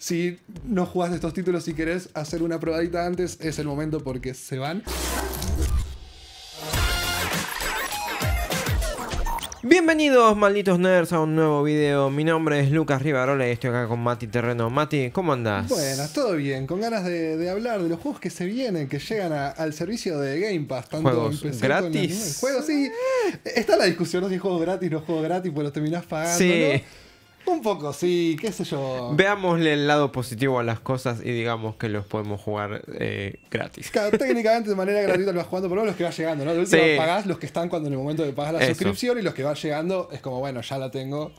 Si no jugaste estos títulos y querés hacer una probadita antes, es el momento porque se van. Bienvenidos malditos nerds a un nuevo video. Mi nombre es Lucas Rivarola y estoy acá con Mati Terreno. Mati, ¿cómo andás? Buenas, todo bien, con ganas de, hablar de los juegos que se vienen, que llegan al servicio de Game Pass. Tanto juegos gratis. Juegos, sí. Está la discusión, ¿no? si juego gratis, no juego gratis, pues los terminás pagando. Sí. Un poco, sí, qué sé yo. Veámosle el lado positivo a las cosas y digamos que los podemos jugar eh, gratis. Claro, técnicamente de manera gratuita lo vas jugando, pero los que van llegando, ¿no? Los sí. pagás, los que están cuando en el momento de pagar la suscripción y los que van llegando es como, bueno, ya la tengo.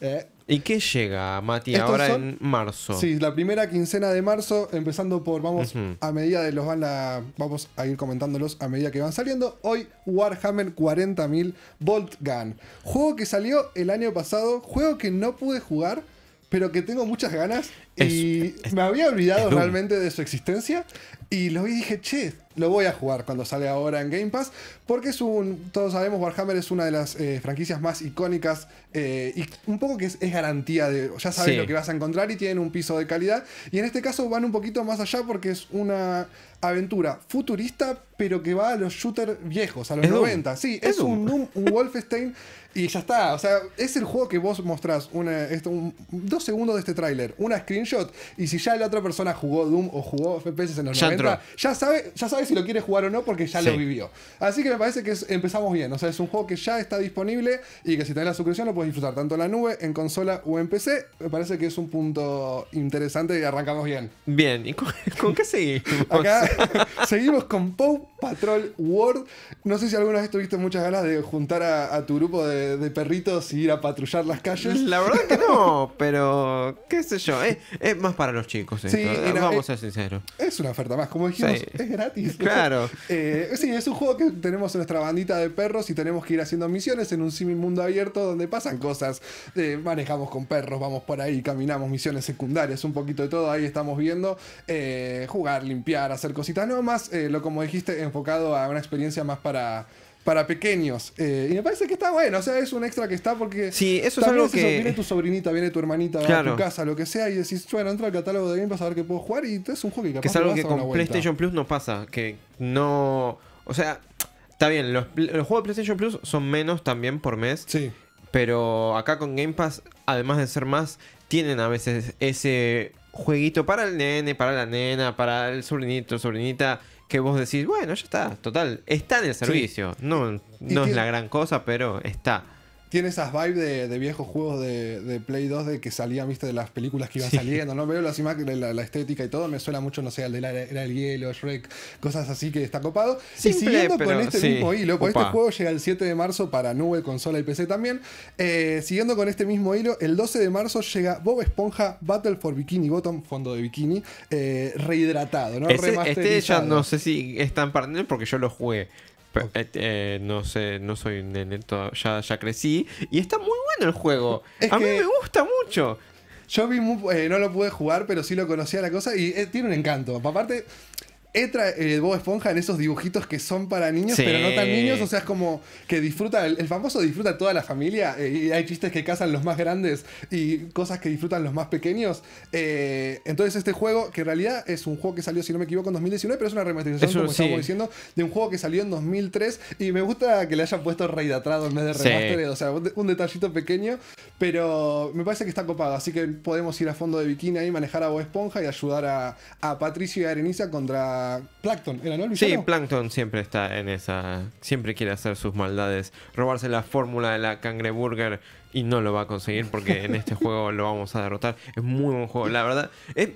Eh, ¿Y qué llega, Mati, ahora en marzo? Sí, la primera quincena de marzo, empezando por, vamos, a medida de los van la, vamos a ir comentándolos a medida que van saliendo. Hoy, Warhammer 40.000 Volt Gun. Juego que salió el año pasado, juego que no pude jugar, pero que tengo muchas ganas. Y me había olvidado realmente de su existencia. Y lo vi y dije, che, lo voy a jugar cuando sale ahora en Game Pass. Porque es un. Todos sabemos, Warhammer es una de las eh, franquicias más icónicas. Eh, y un poco que es, garantía de. Ya sabes lo que vas a encontrar y tienen un piso de calidad. Y en este caso van un poquito más allá porque es una aventura futurista, pero que va a los shooters viejos, a los 90. Sí, es, un Wolfenstein. y ya está. O sea, es el juego que vos mostrás dos segundos de este tráiler, una screen y si ya la otra persona jugó Doom o jugó FPS en los 90, ya sabe, ya sabe si lo quiere jugar o no porque ya lo vivió. Así que me parece que empezamos bien. O sea, es un juego que ya está disponible y que si tenés la suscripción lo puedes disfrutar tanto en la nube, en consola o en PC. Me parece que es un punto interesante y arrancamos bien. Bien, ¿y con, qué seguimos? Acá seguimos con Pope Patrol World. No sé si alguna vez tuviste muchas ganas de juntar a, tu grupo de, perritos y ir a patrullar las calles. La verdad que no, pero qué sé yo. Es, más para los chicos. Sí, eh, Vamos eh, a ser sinceros. Es una oferta más, como dijimos, es gratis. Claro. Eh, sí, es un juego que tenemos en nuestra bandita de perros y tenemos que ir haciendo misiones en un simi mundo abierto donde pasan cosas. manejamos con perros, vamos por ahí, caminamos misiones secundarias, un poquito de todo. Ahí estamos viendo jugar, limpiar, hacer cositas. No más, lo como dijiste, enfocado a una experiencia más para, para pequeños. Eh, y me parece que está bueno, o sea, es un extra que está porque. Sí, eso es algo que. viene tu sobrinita, viene tu hermanita, a tu casa, lo que sea, y decís, bueno, entra al catálogo de Game Pass a ver qué puedo jugar y es un juego que capaz Que es algo que con PlayStation Plus no pasa, que no. O sea, está bien, los, los juegos de PlayStation Plus son menos también por mes. Sí. Pero acá con Game Pass, además de ser más, tienen a veces ese jueguito para el nene, para la nena, para el sobrinito, sobrinita que vos decís, bueno, ya está, total, está en el servicio. No, no es la gran cosa, pero está tiene esas vibes de, viejos juegos de, Play 2 de que salían, viste, de las películas que iban saliendo, ¿no? Veo la, estética y todo, me suena mucho, no sé, al de era el hielo, Shrek, cosas así que está copado. y siguiendo con este mismo hilo, pues este juego llega el 7 de marzo para nube, consola y PC también. Eh, siguiendo con este mismo hilo, el 12 de marzo llega Bob Esponja Battle for Bikini Bottom, fondo de bikini, eh, rehidratado, ¿no? este ya no sé si están tan porque yo lo jugué. Eh, eh, no sé, no soy un ya, ya crecí. Y está muy bueno el juego. a mí me gusta mucho. Yo vi, eh, no lo pude jugar, pero sí lo conocía la cosa y tiene un encanto. Aparte, entra eh, Bob Esponja en esos dibujitos que son para niños, pero no tan niños. O sea, es como que disfruta, el, famoso disfruta toda la familia. Eh, y hay chistes que cazan los más grandes y cosas que disfrutan los más pequeños. Eh, entonces, este juego, que en realidad es un juego que salió, si no me equivoco, en 2019, pero es una remasterización, como estamos diciendo, de un juego que salió en 2003. Y me gusta que le hayan puesto reidatrado en vez de remastered. O sea, un, detallito pequeño, pero me parece que está copado. Así que podemos ir a fondo de bikini ahí, manejar a Bob Esponja y ayudar a, a Patricio y a Arenisa contra Plankton, no? Sí, Plankton siempre está en esa. Siempre quiere hacer sus maldades. Robarse la fórmula de la cangreburger y no lo va a conseguir porque en este juego lo vamos a derrotar. Es muy buen juego, la verdad. Eh,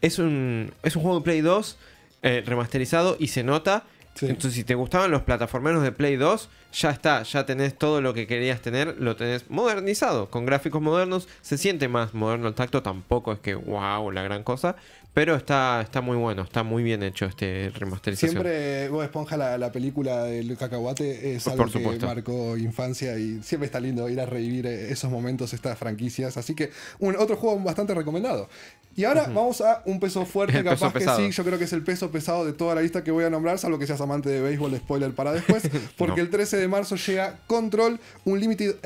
es, un, es un juego de Play 2 eh, remasterizado y se nota. Entonces, si te gustaban los plataformeros de Play 2, ya está, ya tenés todo lo que querías tener, lo tenés modernizado, con gráficos modernos, se siente más moderno el tacto, tampoco es que wow, la gran cosa, pero está, está muy bueno, está muy bien hecho este remasterización. Siempre vos Esponja, la, película del cacahuate, es algo que marcó infancia y siempre está lindo ir a revivir eh, esos momentos, estas franquicias. Así que un, otro juego bastante recomendado. Y ahora vamos a un peso fuerte, capaz que sí, yo creo que es el peso pesado de toda la lista que voy a nombrar, salvo que seas amante de béisbol, spoiler para después, porque el 13 de marzo llega Control, un Limited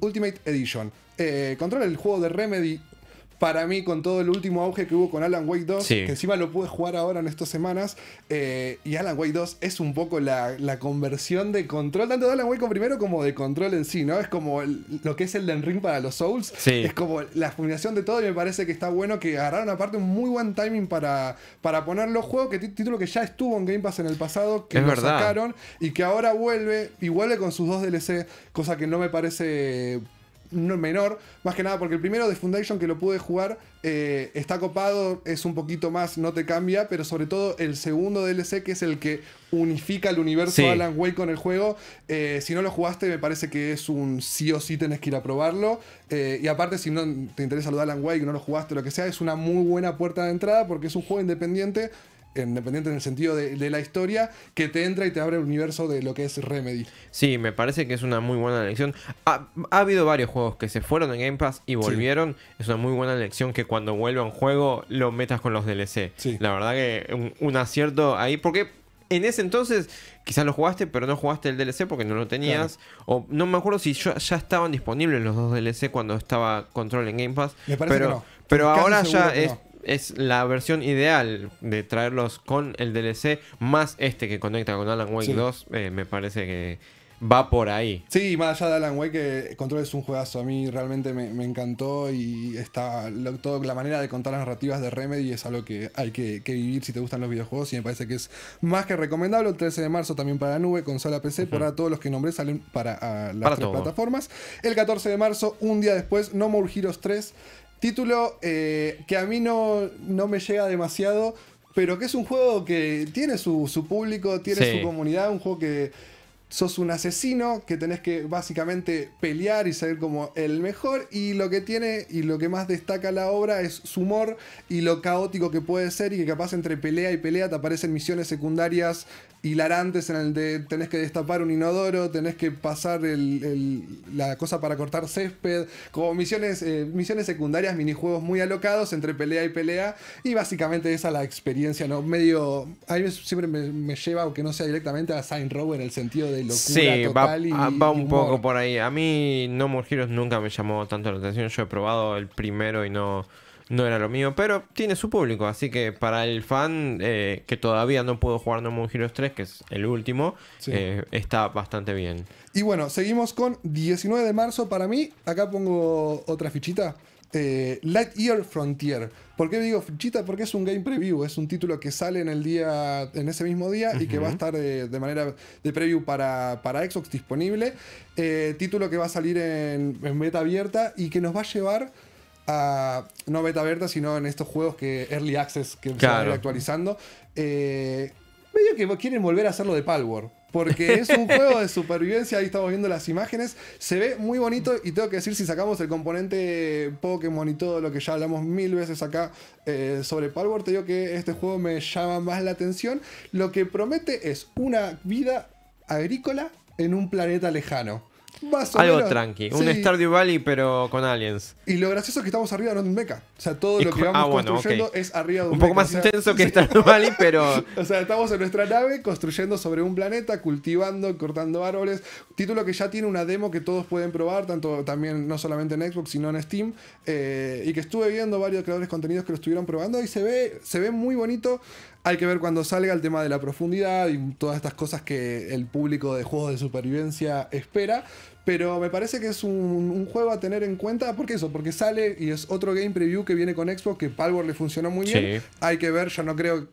Ultimate Edition. Eh, Control, el juego de Remedy para mí, con todo el último auge que hubo con Alan Wake 2, que encima lo pude jugar ahora en estas semanas, eh, y Alan Wake 2 es un poco la, conversión de control, tanto de Alan Wake primero como de control en sí, ¿no? Es como lo que es el Den Ring para los Souls, es como la combinación de todo, y me parece que está bueno que agarraron aparte un muy buen timing para, para los juego, que título que ya estuvo en Game Pass en el pasado, que sacaron, y que ahora vuelve, y vuelve con sus dos DLC, cosa que no me parece menor, más que nada porque el primero de Foundation que lo pude jugar eh, está copado, es un poquito más, no te cambia, pero sobre todo el segundo DLC que es el que unifica el universo de Alan Wake con el juego, eh, si no lo jugaste me parece que es un sí o sí tenés que ir a probarlo, eh, y aparte si no te interesa lo de Alan Wake, no lo jugaste, lo que sea, es una muy buena puerta de entrada porque es un juego independiente independiente en el sentido de, la historia, que te entra y te abre el universo de lo que es Remedy. Sí, me parece que es una muy buena elección. Ha, habido varios juegos que se fueron en Game Pass y volvieron. Es una muy buena elección que cuando vuelva un juego lo metas con los DLC. La verdad que un, acierto ahí, porque en ese entonces quizás lo jugaste, pero no jugaste el DLC porque no lo tenías. O no me acuerdo si ya estaban disponibles los dos DLC cuando estaba Control en Game Pass. Me parece pero, Pero ahora ya es, es la versión ideal de traerlos con el DLC más este que conecta con Alan Wake 2. Eh, me parece que va por ahí. Sí, más allá de Alan Wake, que Control es un juegazo. A mí realmente me, encantó y está todo, la manera de contar las narrativas de Remedy es algo que hay que, vivir si te gustan los videojuegos y me parece que es más que recomendable. El 13 de marzo también para la nube, consola PC, para todos los que nombré salen para ah, las plataformas. El 14 de marzo, un día después, No More Heroes 3 Título eh, que a mí no, no me llega demasiado, pero que es un juego que tiene su, público, tiene su comunidad, un juego que sos un asesino, que tenés que básicamente pelear y salir como el mejor, y lo que tiene y lo que más destaca la obra es su humor y lo caótico que puede ser, y que capaz entre pelea y pelea te aparecen misiones secundarias hilarantes en el de tenés que destapar un inodoro, tenés que pasar la cosa para cortar césped, como misiones, eh, misiones secundarias, minijuegos muy alocados entre pelea y pelea, y básicamente esa es la experiencia, ¿no? Medio, a mí siempre me, lleva, aunque no sea directamente a sign Row en el sentido de locura sí, total va, un poco por ahí. A mí No More Heroes nunca me llamó tanto la atención, yo he probado el primero y no no era lo mío, pero tiene su público. Así que para el fan eh, que todavía no pudo jugar No More Heroes 3, que es el último, eh, está bastante bien. Y bueno, seguimos con 19 de marzo para mí. Acá pongo otra fichita. Eh, Light Lightyear Frontier. ¿Por qué digo fichita? Porque es un game preview, es un título que sale en el día, en ese mismo día y que va a estar de, manera de preview para, para Xbox disponible. título que va a salir en, en beta abierta y que nos va a llevar a, no beta abierta, sino en estos juegos que early access que se van actualizando, eh, medio que quieren volver a hacerlo de Palworld. Porque es un juego de supervivencia, ahí estamos viendo las imágenes. Se ve muy bonito y tengo que decir, si sacamos el componente Pokémon y todo lo que ya hablamos mil veces acá eh, sobre Palworld, te digo que este juego me llama más la atención. Lo que promete es una vida agrícola en un planeta lejano. Algo tranqui. Un Stardew Valley, pero con aliens. Y lo gracioso es que estamos arriba de un mecha. O sea, todo lo que vamos ah, construyendo es arriba de un Un poco más intenso que Stardew Valley, pero. o sea, estamos en nuestra nave construyendo sobre un planeta, cultivando, cortando árboles. Título que ya tiene una demo que todos pueden probar, tanto también, no solamente en Xbox, sino en Steam. Eh, y que estuve viendo varios creadores de contenidos que lo estuvieron probando y se ve, se ve muy bonito. Hay que ver cuando salga el tema de la profundidad y todas estas cosas que el público de juegos de supervivencia espera. Pero me parece que es un, juego a tener en cuenta. porque eso? Porque sale y es otro game preview que viene con Xbox, que Palworld le funcionó muy bien. Hay que ver, yo no creo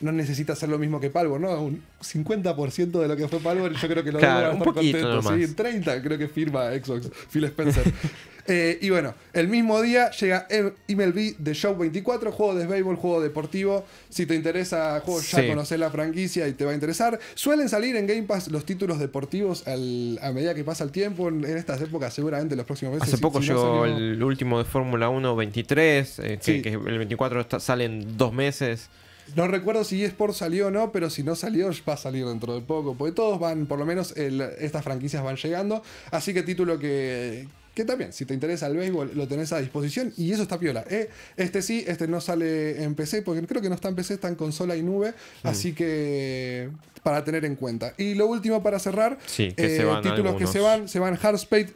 no necesita hacer lo mismo que Palvor, ¿no? Un 50% de lo que fue Palvor, yo creo que lo claro, un contento. 30 creo que firma Xbox, Phil Spencer. Eh, y bueno, el mismo día llega MLB de Show 24, juego de béisbol, juego deportivo. Si te interesa, juego, ya conoces la franquicia y te va a interesar. Suelen salir en Game Pass los títulos deportivos a medida que pasa el tiempo. En, estas épocas, seguramente los próximos meses. Hace poco llegó el último de Fórmula 1, 23, eh, que, el 24 salen dos meses. No recuerdo si eSport salió o no, pero si no salió, va a salir dentro de poco. Porque todos van, por lo menos estas franquicias van llegando. Así que título que, que también, si te interesa el béisbol, lo tenés a disposición y eso está piola. ¿eh? este sí, este no sale en PC, porque creo que no está en PC, está en consola y nube. Mm. Así que para tener en cuenta. Y lo último para cerrar, sí, eh, van títulos que se van, se van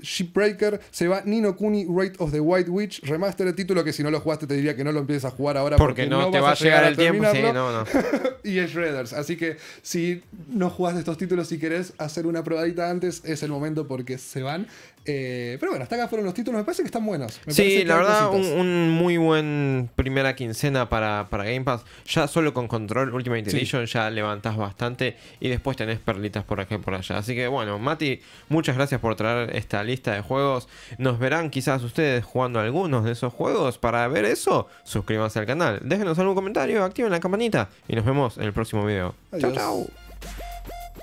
Shipbreaker, se va Nino Kuni, Rate of the White Witch, remaster título que si no lo jugaste te diría que no lo empieces a jugar ahora porque, no, te va a llegar, el tiempo, y es Shredders, así que si no jugaste estos títulos y si querés hacer una probadita antes, es el momento porque se van. Eh, pero bueno, hasta acá fueron los títulos, me parece que están buenos. sí, la verdad, un, muy buen primera quincena para, Game Pass. Ya solo con Control Ultimate ya levantas bastante. Y después tenés perlitas por aquí por allá. Así que bueno, Mati, muchas gracias por traer esta lista de juegos. Nos verán quizás ustedes jugando algunos de esos juegos. Para ver eso, suscríbanse al canal. Déjenos algún comentario, activen la campanita. Y nos vemos en el próximo video. Chao, chao.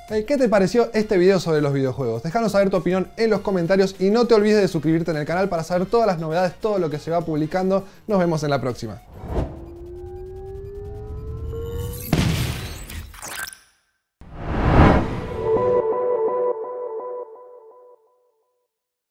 ¿Qué te pareció este video sobre los videojuegos? Déjanos saber tu opinión en los comentarios y no te olvides de suscribirte en el canal para saber todas las novedades, todo lo que se va publicando. Nos vemos en la próxima.